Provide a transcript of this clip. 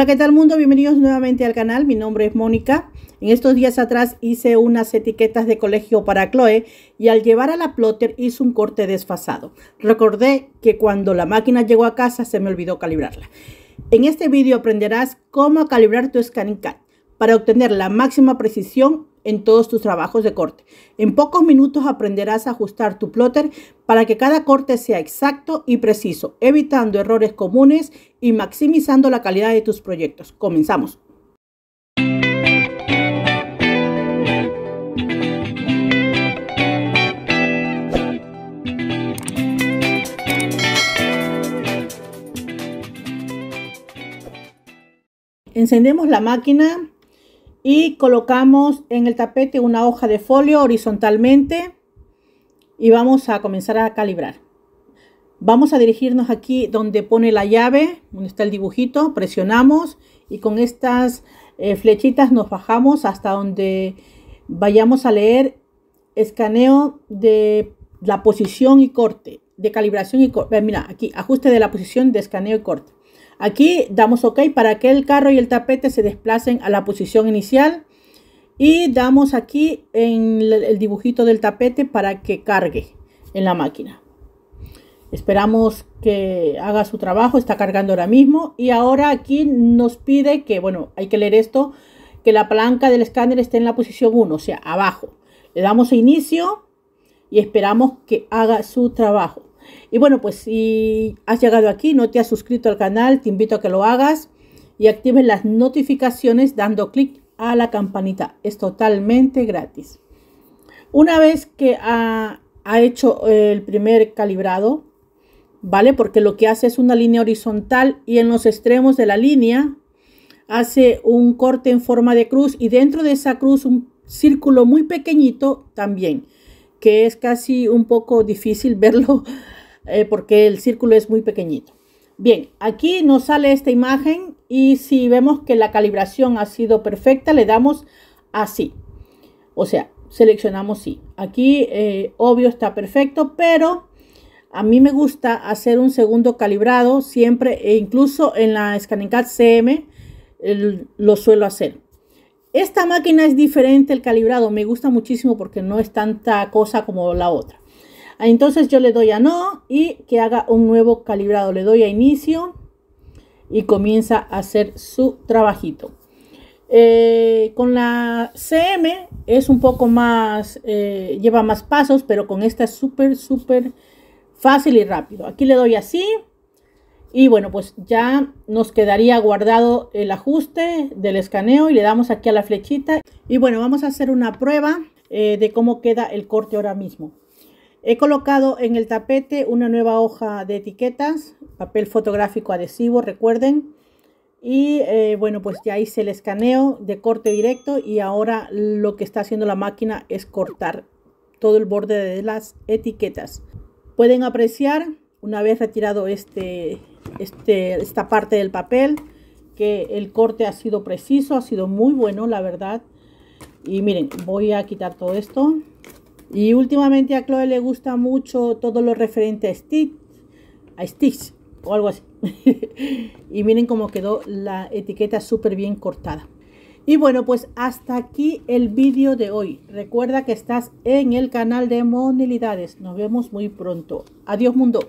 Hola, ¿qué tal mundo? Bienvenidos nuevamente al canal. Mi nombre es Mónica. En estos días atrás hice unas etiquetas de colegio para Chloe y al llevar a la plotter hice un corte desfasado. Recordé que cuando la máquina llegó a casa se me olvidó calibrarla. En este vídeo aprenderás cómo calibrar tu Cut para obtener la máxima precisión en todos tus trabajos de corte. En pocos minutos aprenderás a ajustar tu plotter para que cada corte sea exacto y preciso, evitando errores comunes y maximizando la calidad de tus proyectos. Comenzamos. Encendemos la máquina y colocamos en el tapete una hoja de folio horizontalmente y vamos a comenzar a calibrar. Vamos a dirigirnos aquí donde pone la llave, donde está el dibujito, presionamos y con estas eh, flechitas nos bajamos hasta donde vayamos a leer escaneo de la posición y corte, de calibración y corte. Eh, mira, aquí, ajuste de la posición de escaneo y corte. Aquí damos OK para que el carro y el tapete se desplacen a la posición inicial. Y damos aquí en el dibujito del tapete para que cargue en la máquina. Esperamos que haga su trabajo, está cargando ahora mismo. Y ahora aquí nos pide que, bueno, hay que leer esto, que la palanca del escáner esté en la posición 1, o sea, abajo. Le damos inicio y esperamos que haga su trabajo. Y bueno, pues si has llegado aquí, no te has suscrito al canal, te invito a que lo hagas y actives las notificaciones dando clic a la campanita. Es totalmente gratis. Una vez que ha, ha hecho el primer calibrado, ¿vale? Porque lo que hace es una línea horizontal y en los extremos de la línea hace un corte en forma de cruz y dentro de esa cruz un círculo muy pequeñito también, que es casi un poco difícil verlo eh, porque el círculo es muy pequeñito. Bien, aquí nos sale esta imagen y si vemos que la calibración ha sido perfecta, le damos así. O sea, seleccionamos sí. Aquí, eh, obvio, está perfecto, pero a mí me gusta hacer un segundo calibrado siempre, e incluso en la Cat CM lo suelo hacer. Esta máquina es diferente el calibrado, me gusta muchísimo porque no es tanta cosa como la otra. Entonces yo le doy a no y que haga un nuevo calibrado. Le doy a inicio y comienza a hacer su trabajito. Eh, con la CM es un poco más, eh, lleva más pasos, pero con esta es súper, súper fácil y rápido. Aquí le doy así y bueno, pues ya nos quedaría guardado el ajuste del escaneo y le damos aquí a la flechita. Y bueno, vamos a hacer una prueba eh, de cómo queda el corte ahora mismo. He colocado en el tapete una nueva hoja de etiquetas, papel fotográfico adhesivo, recuerden. Y eh, bueno, pues ya hice el escaneo de corte directo y ahora lo que está haciendo la máquina es cortar todo el borde de las etiquetas. Pueden apreciar, una vez retirado este, este, esta parte del papel, que el corte ha sido preciso, ha sido muy bueno, la verdad. Y miren, voy a quitar todo esto. Y últimamente a Chloe le gusta mucho todo lo referente a Stitch, a o algo así. y miren cómo quedó la etiqueta súper bien cortada. Y bueno, pues hasta aquí el vídeo de hoy. Recuerda que estás en el canal de Monilidades. Nos vemos muy pronto. Adiós mundo.